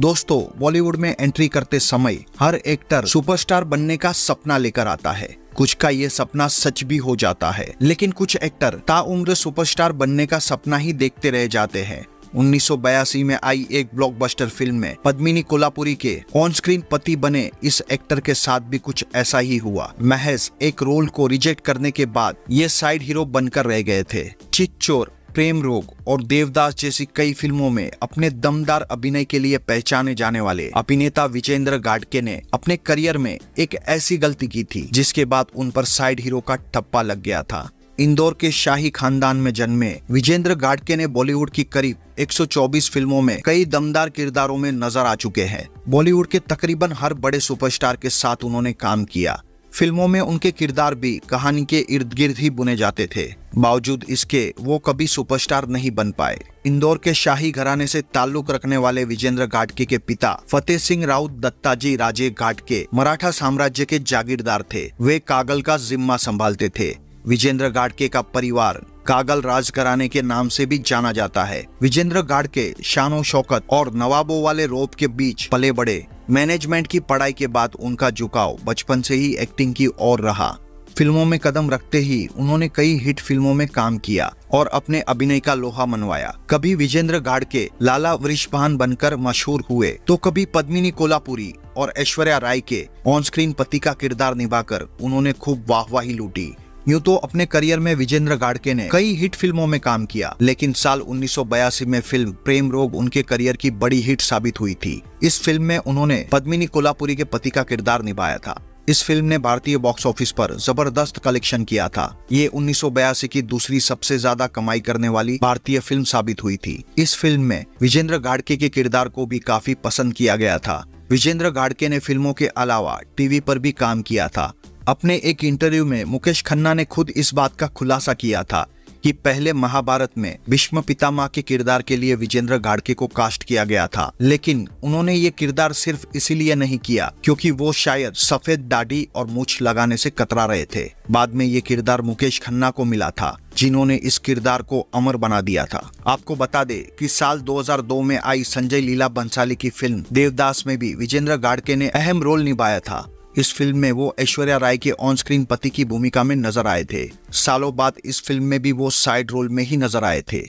दोस्तों बॉलीवुड में एंट्री करते समय हर एक्टर सुपरस्टार बनने का सपना लेकर आता है कुछ का ये सपना सच भी हो जाता है लेकिन कुछ एक्टर ताउम्र सुपरस्टार बनने का सपना ही देखते रह जाते हैं 1982 में आई एक ब्लॉकबस्टर फिल्म में पद्मिनी कोलापुरी के ऑन स्क्रीन पति बने इस एक्टर के साथ भी कुछ ऐसा ही हुआ महज एक रोल को रिजेक्ट करने के बाद ये साइड हीरो बनकर रह गए थे चित चोर प्रेम रोग और देवदास जैसी कई फिल्मों में अपने दमदार अभिनय के लिए पहचाने जाने वाले अभिनेता विजेंद्र गाडके ने अपने करियर में एक ऐसी गलती की थी जिसके बाद उन पर साइड हीरो का ठप्पा लग गया था इंदौर के शाही खानदान में जन्मे विजेंद्र गाडके ने बॉलीवुड की करीब 124 फिल्मों में कई दमदार किरदारों में नजर आ चुके हैं बॉलीवुड के तकरीबन हर बड़े सुपरस्टार के साथ उन्होंने काम किया फिल्मों में उनके किरदार भी कहानी के इर्द गिर्द ही बुने जाते थे बावजूद इसके वो कभी सुपरस्टार नहीं बन पाए इंदौर के शाही घराने से ताल्लुक रखने वाले विजेंद्र घाटके के पिता फतेह सिंह राउत दत्ताजी राजे घाटके मराठा साम्राज्य के जागीरदार थे वे कागल का जिम्मा संभालते थे विजेंद्र घाटके का परिवार कागल राज कराने के नाम से भी जाना जाता है विजेंद्र गाड़ के शानो शौकत और नवाबों वाले रोप के बीच पले बड़े मैनेजमेंट की पढ़ाई के बाद उनका झुकाव बचपन से ही एक्टिंग की ओर रहा फिल्मों में कदम रखते ही उन्होंने कई हिट फिल्मों में काम किया और अपने अभिनय का लोहा मनवाया कभी विजेंद्र गाड़के लाला वृषभान बनकर मशहूर हुए तो कभी पद्मिनी कोलापुरी और ऐश्वर्या राय के ऑन स्क्रीन पति का किरदार निभाकर उन्होंने खूब वाहवाही लूटी यूँ तो अपने करियर में विजेंद्र गाड़के ने कई हिट फिल्मों में काम किया लेकिन साल उन्नीस में फिल्म प्रेम रोग उनके करियर की बड़ी हिट साबित हुई थी इस फिल्म में उन्होंने पद्मिनी कोल्हापुरी के पति का किरदार निभाया था इस फिल्म ने भारतीय बॉक्स ऑफिस पर जबरदस्त कलेक्शन किया था ये उन्नीस की दूसरी सबसे ज्यादा कमाई करने वाली भारतीय फिल्म साबित हुई थी इस फिल्म में विजेंद्र गाड़के के किरदार को भी काफी पसंद किया गया था विजेंद्र गाड़के ने फिल्मों के अलावा टीवी पर भी काम किया था अपने एक इंटरव्यू में मुकेश खन्ना ने खुद इस बात का खुलासा किया था कि पहले महाभारत में भीष्म पितामह के किरदार के लिए विजेंद्र गाड़के को कास्ट किया गया था लेकिन उन्होंने ये किरदार सिर्फ इसीलिए नहीं किया क्योंकि वो शायद सफेद दाढ़ी और मूछ लगाने से कतरा रहे थे बाद में ये किरदार मुकेश खन्ना को मिला था जिन्होंने इस किरदार को अमर बना दिया था आपको बता दे कि साल 2002 में आई संजय लीला बंसाली की फिल्म देवदास में भी विजेंद्र गाड़के ने अहम रोल निभाया था इस फिल्म में वो ऐश्वर्या राय के ऑन स्क्रीन पति की भूमिका में नजर आए थे सालों बाद इस फिल्म में भी वो साइड रोल में ही नजर आए थे